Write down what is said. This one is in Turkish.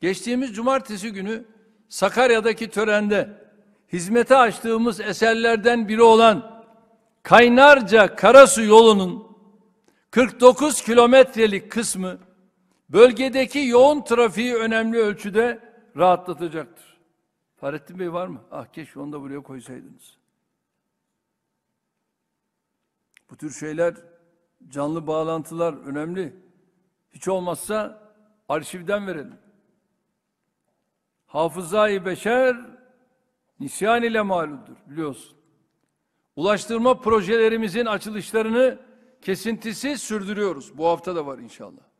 Geçtiğimiz cumartesi günü Sakarya'daki törende hizmete açtığımız eserlerden biri olan Kaynarca Karasu yolunun 49 kilometrelik kısmı bölgedeki yoğun trafiği önemli ölçüde rahatlatacaktır. Fahrettin Bey var mı? Ah keşke onu da buraya koysaydınız. Bu tür şeyler, canlı bağlantılar önemli. Hiç olmazsa arşivden verelim hafızayı beşer nisyan ile malumdur biliyorsun. Ulaştırma projelerimizin açılışlarını kesintisiz sürdürüyoruz. Bu hafta da var inşallah.